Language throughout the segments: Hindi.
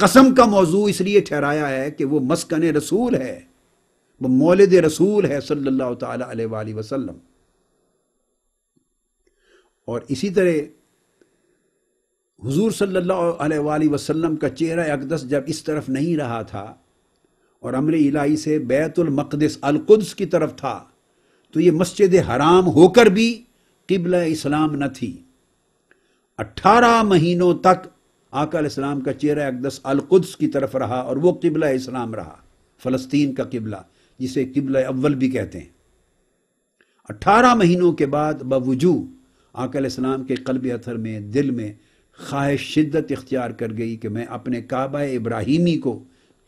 कसम का मौजू इसलिए ठहराया है कि वो मस्कन रसूल है वो मौलद रसूल है सल्लल्लाहु अलैहि वसल्लम और इसी तरह हुजूर सल्लल्लाहु अलैहि वसल्लम का चेहरा अकदस जब इस तरफ नहीं रहा था और अमर इलाही से बैतुल मकदस अलकुद्स की तरफ था तो ये मस्जिद हराम होकर भी किबला इस्लाम न थी अट्ठारह महीनों तक आका इस्लाम का चेहरा अकदस अलकुद्स की तरफ रहा और वो किबला इस्लाम रहा फ़लस्तीन का किबला जिसे किबला अव्वल भी कहते हैं अट्ठारह महीनों के बाद बवजू आकल इस्लाम के कल्ब अथर में दिल में ख्वाहिश शिद्दत इख्तियार कर गई कि मैं अपने काबा इब्राहिमी को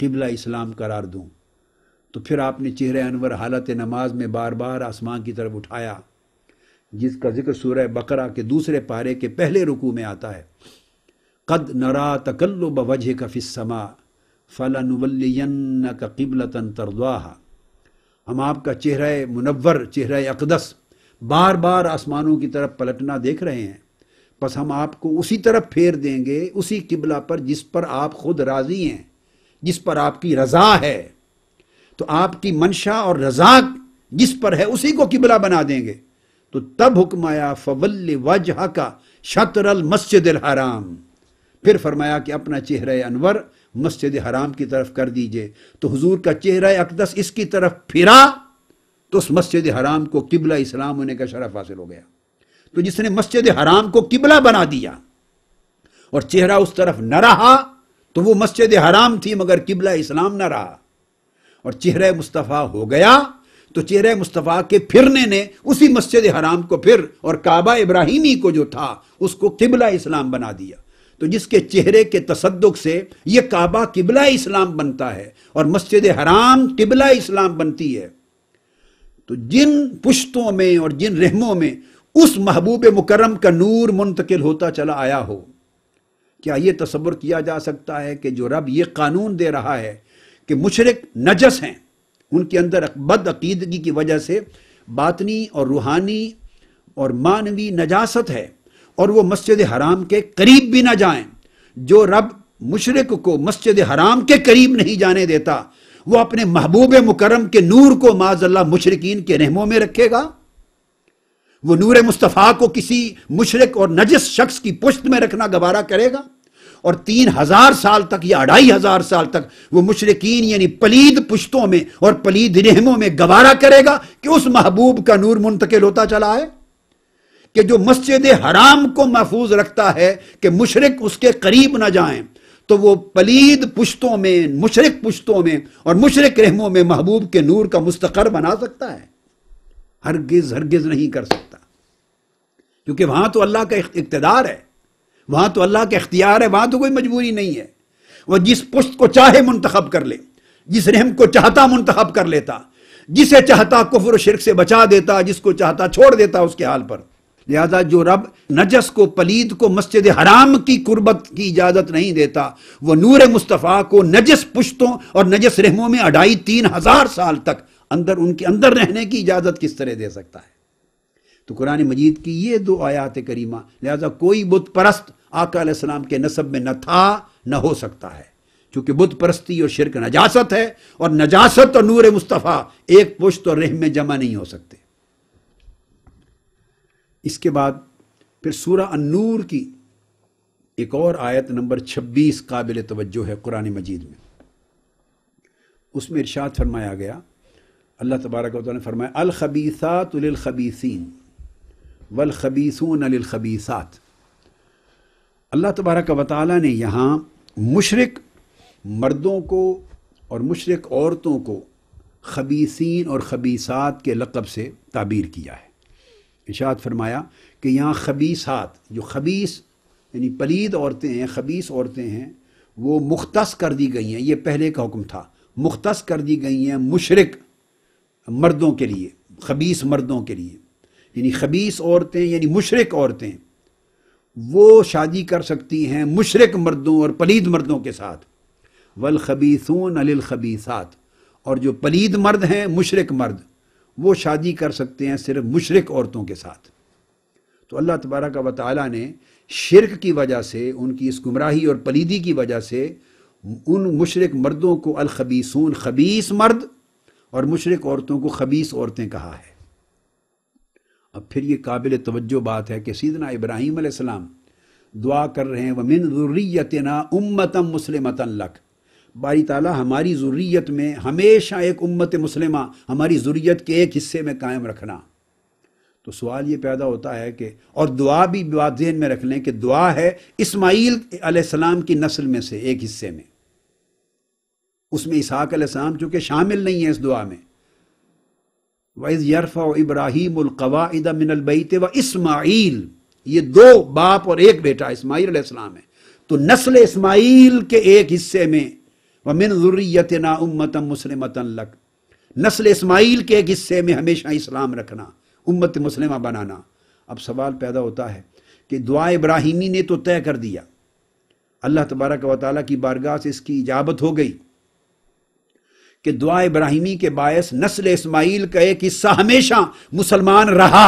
किबला इस्लाम करार दूँ तो फिर आपने चेहरे अनवर हालत नमाज में बार बार आसमान की तरफ उठाया जिसका जिक्र सूरह बकरा के दूसरे पारे के पहले रुकू में आता है कद नरा का वजह फला फ़लानवल्यन का किबलतन तरदाहा हम आपका चेहरा मुनवर चेहरा अकदस बार बार आसमानों की तरफ पलटना देख रहे हैं बस हम आपको उसी तरफ फेर देंगे उसी किबला पर जिस पर आप खुद राजी हैं जिस पर आपकी रजा है तो आपकी मंशा और रजा जिस पर है उसी को किबला बना देंगे तो तब हुक्म आया फवल वजह का शतरल मस्जिद हराम फिर फरमाया कि अपना चेहरा अनवर मस्जिद हराम की तरफ कर दीजिए तो हुजूर का चेहरा अकदस इसकी तरफ फिरा तो उस मस्जिद हराम को किबला इस्लाम होने का शरफ हासिल हो गया तो जिसने मस्जिद हराम को किबला बना दिया और चेहरा उस तरफ न रहा तो वो मस्जिद हराम थी मगर किबला इस्लाम न रहा और चेहरा मुस्तफ़ा हो गया तो चेहरे मुस्तफ़ा के फिरने ने उसी मस्जिद हराम को फिर और काबा इब्राहिमी को जो था उसको किबला इस्लाम बना दिया तो जिसके चेहरे के तसदुक से यह काबा किबला इस्लाम बनता है और मस्जिद हराम किबला इस्लाम बनती है तो जिन पुश्तों में और जिन रहमों में उस महबूब मुकरम का नूर मुंतकिल होता चला आया हो क्या यह तस्वुर किया जा सकता है कि जो रब यह कानून दे रहा है कि मुशरक नजस हैं उनके अंदर बद अकीदगी की वजह से बातनी और रूहानी और मानवी नजासत है और वो मस्जिद हराम के करीब भी ना जाएं जो रब मुशरक को मस्जिद हराम के करीब नहीं जाने देता वो अपने महबूब मुकरम के नूर को माजल्ला मुशरकिन के रहमों में रखेगा वो नूर मुस्तफ़ा को किसी मुशरक और नजस शख्स की पुश्त में रखना गवारा करेगा और तीन हजार साल तक या अढ़ाई हजार साल तक वो मुशरकिन यानी पलीद पुश्तों में और पलीद रहमों में गवारा करेगा कि उस महबूब का नूर मुंतकिल होता चला है कि जो मस्जिद हराम को महफूज रखता है कि मुशरक उसके करीब ना जाएं तो वो पलीद पुश्तों में मुशरक पुश्तों में और मुशरक रहमों में महबूब के नूर का मुस्तकर बना सकता है हरगिज हरगिज नहीं कर सकता क्योंकि वहां तो अल्लाह का इकतदार है वहां तो अल्लाह का इख्तियार है वहां तो कोई मजबूरी नहीं है वह जिस पुश्त को चाहे मुंतखब कर ले जिस रहम को चाहता मुंतखब कर लेता जिसे चाहता कुफर शिरक से बचा देता जिसको चाहता छोड़ देता उसके हाल पर लिहाजा जो रब नजस को पलीद को मस्जिद हराम की कुर्बत की इजाज़त नहीं देता वह नूर मुस्तफ़ा को नजस पुश्तों और नजस रहमों में अढ़ाई तीन हज़ार साल तक अंदर उनके अंदर रहने की इजाज़त किस तरह दे सकता है तो कुरान मजीद की ये दो आयात करीमा लिहाजा कोई बुत परस्त आकाम के नसब में न था न हो सकता है चूंकि बुत परस्ती और शिरक नजासत है और नजासत और नूर मुस्तफ़ा एक पुश्त और रहम में जमा नहीं हो सकते इसके बाद फिर सूरह अनूर की एक और आयत नंबर 26 काबिल तवज्जो है कुरान मजीद में उसमें इर्शाद फरमाया गया अल्लाह तबारक ने फरमाया अलखबीसात लबीसिन वलखबीसून अलखबीसात अल्लाह तबारक वाली ने यहाँ मुशरक मर्दों को और मुशरक औरतों को खबीसिन और खबीसात के लक़ब से ताबीर किया है इशाद फरमाया कि यहाँ खबीसात जो खबीस यानी पलीद औरतें हैं खबीस औरतें हैं वो मुख्तस कर दी गई हैं ये पहले का हुक्म था मुख्त कर दी गई हैं मुशरक मर्दों के लिए खबीस मर्दों के लिए यानी खबीस औरतें यानी मुशरक औरतें वो शादी कर सकती हैं मुशरक मर्दों और पलीद मर्दों के साथ वलखबीसून खबीसून अलिल खबीसात और जो पलीद मर्द हैं मुशरक मर्द वो शादी कर सकते हैं सिर्फ मुशरक औरतों के साथ तो अल्लाह तबारा का वाली ने शिरक की वजह से उनकी इस गुमराही और पलीदी की वजह से उन मुशरक मर्दों को अलखबीसून खबीस मर्द और मुशरक औरतों को खबीस औरतें कहा है अब फिर ये काबिल तवज्जो बात है कि सीदना इब्राहिम दुआ कर रहे हैं वमिन ज़ुर्रियतना उम्मतम मुस्लिम लख बारी ताला हमारी जरूरीत में हमेशा एक उम्मत मुसलिमा हमारी जरूरीत के एक हिस्से में कायम रखना तो सवाल ये पैदा होता है कि और दुआ भी बात जहन में रख लें कि दुआ है इस्माईल आसमाम की नस्ल में से एक हिस्से में उसमें इसहाक आसमाम चूंकि शामिल नहीं है इस दुआ में वैज़ यरफ़ा इब्राहिम अलकवाद मिनलबैत व इस्माइल ये दो बाप और एक बेटा इस्माइल आसमाम है तो नस्ल इस्माइल के एक हिस्से में व मिन ज़ुर्रियतना उम्मतम मुसलमतन लक नस्ल इस्माइल के एक हिस्से में हमेशा इस्लाम रखना उम्मत मुसलमा बनाना अब सवाल पैदा होता है कि दुआ इब्राहिमी ने तो तय कर दिया अल्लाह तबारक व ताली की बारगाह से इसकी इजाबत हो गई कि दुआ इब्राहिमी के बायस नस्ल इस्माइल का एक हिस्सा हमेशा मुसलमान रहा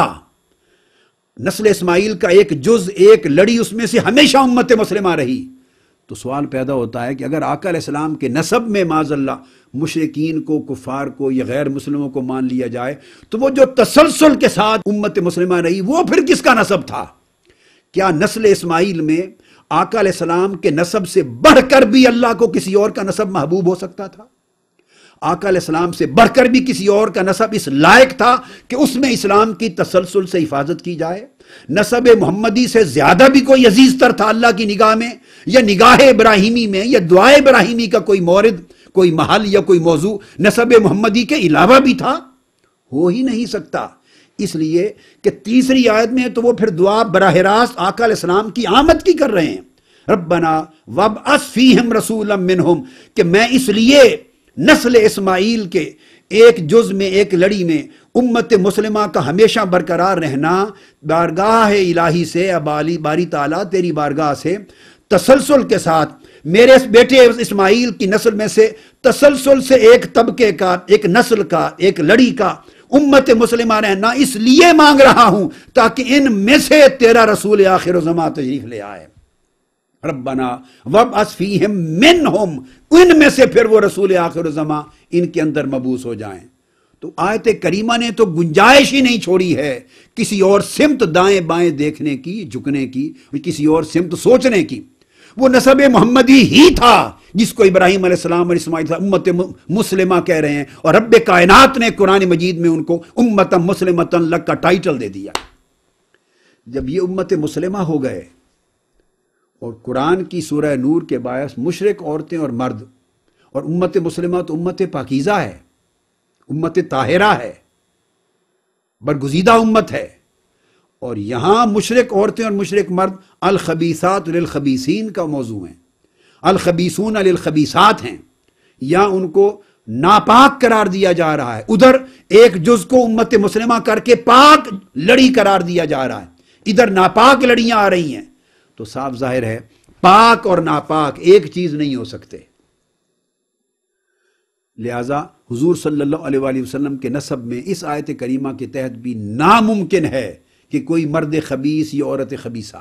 नस्ल इस्माइल का एक जुज एक लड़ी उसमें से हमेशा उम्मत मुसलमा रही तो सवाल पैदा होता है कि अगर आकर इस्लाम के नसब में माजल्ला मुशरकिन को कुफार को या गैर मुसलमों को मान लिया जाए तो वह जो तसलसल के साथ उम्मत मुसलमान रही वो फिर किसका नसब था क्या नस्ल इसमाइल में आकल इस्लाम के नसब से बढ़कर भी अल्लाह को किसी और का नसब महबूब हो सकता था आकल इस्लाम से बढ़कर भी किसी और का नसब इस लायक था कि उसमें इस्लाम की तसलसल से हिफाजत की जाए नसब मोहम्मदी से ज्यादा भी कोई अजीज तर था अल्लाह की निगाह में या निगाह इब्राहिमी में या दुआ इब्राहिमी का कोई मौरद कोई महल या कोई मौजू नसब मोहम्मदी के अलावा भी था हो ही नहीं सकता इसलिए कि तीसरी आयत में तो वो फिर दुआ बरह रास्त आकल इस्लाम की आमद की कर रहे हैं रबना वब असफी हम रसूल कि मैं इसलिए नस्ल इसमाइल के एक जुज में एक लड़ी में उम्मत मुसलिमा का हमेशा बरकरार रहना बारगाह है इलाही से अबाली बारी ताला तेरी बारगाह से तसलसल के साथ मेरे इस बेटे इस्माइल की नस्ल में से तसलसल से एक तबके का एक नस्ल का एक लड़ी का उम्मत मुसलिमा रहना इसलिए मांग रहा हूं ताकि इन में से तेरा रसूल आखिर जमा तरीफ ले आए रबना वब असफी मिन हम में से फिर वो रसूल आखिर जमा इनके अंदर मबूस हो जाएं तो आयत करीमा ने तो गुंजाइश ही नहीं छोड़ी है किसी और सिमत दाएं बाएं देखने की झुकने की किसी और सिमत सोचने की वो नसब मोहम्मदी ही था जिसको इब्राहिम और इसमाइल उम्मत मुसलिमा कह रहे हैं और रब कायनात ने कुरान मजीद में उनको उम्मत मुसलिम लग का टाइटल दे दिया जब ये उम्मत मुसलिमा हो गए और कुरान की सूरह नूर के बायस मुशरक औरतें और मर्द और उम्मत मुसलिमा तो उम्मत पाकिज़ा है उम्मत ताहिरा है बरगुजीदा उम्मत है और यहां मुशरक औरतें और मुशरक मर्द अलखबीसात खबीसिन का मौजू है अलखबीसून अलखबीसात हैं या उनको नापाक करार दिया जा रहा है उधर एक जुज को उम्मत मुसलिमा करके पाक लड़ी करार दिया जा रहा है इधर नापाक लड़ियां आ रही हैं तो साफ जाहिर है पाक और नापाक एक चीज नहीं हो सकते लिहाजा हजूर सल्ला वसम के नसब में इस आयत करीमा के तहत भी नामुमकिन है कि कोई मर्द खबीस या औरत खबीसा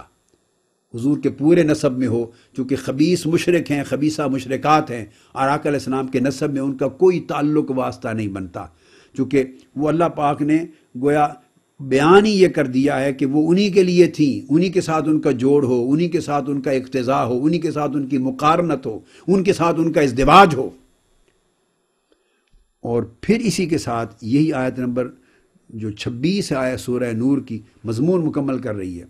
हजूर के पूरे नसब में हो चूँकि खबीस मुशरक हैं खबीसा मशरक़ात हैं आकल इस्लाम के नसब में उनका कोई ताल्लुक वास्ता नहीं बनता चूँकि वो अल्लाह पाक ने गोया बयान ही ये कर दिया है कि वो उन्हीं के लिए थी उन्हीं के साथ उनका जोड़ हो उन्हीं के साथ उनका इकतज़ा हो उन्हीं के साथ उनकी मुकारनत हो उनके साथ उनका इसदवाज हो और फिर इसी के साथ यही आयत नंबर जो छब्बीस है आया सूर्य नूर की मजमून मुकम्मल कर रही है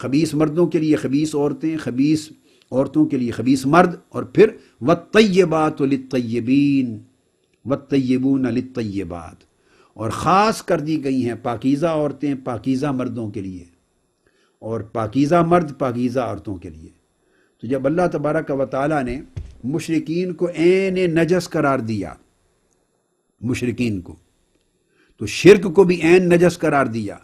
खबीस मर्दों के लिए खबीस औरतें खबीस औरतों के लिए खबीस मर्द और फिर व तयबात तयबीन व तयबून तयबात और ख़ास कर दी गई हैं पाकिज़ा औरतें पाकिज़ा मर्दों के लिए और पाकिज़ा मर्द पाकिज़ा औरतों के लिए तो जब अल्लाह तबारक व ताली ने मशरकिन को एन नजस करार दिया मुशरकिन को तो शिरक को भी ऐन नजस करार दिया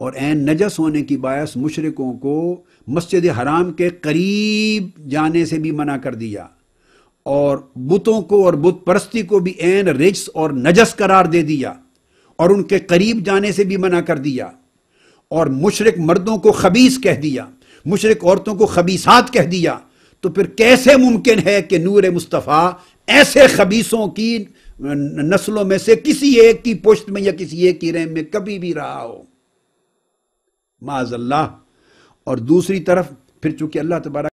और ऐन नजस होने की बायस मुशरकों को मस्जिद हराम के करीब जाने से भी मना कर दिया और बुतों को और बुत परस्ती को भी ऐन रिज्स और नजस करार दे दिया और उनके करीब जाने से भी मना कर दिया और मुशरक मर्दों को खबीस कह दिया मुशरक औरतों को खबीसात कह दिया तो फिर कैसे मुमकिन है कि नूर मुस्तफ़ा ऐसे खबीसों की नस्लों में से किसी एक की पोस्ट में या किसी एक की रैम में कभी भी रहा हो माज अल्लाह और दूसरी तरफ फिर चूंकि अल्लाह तबारा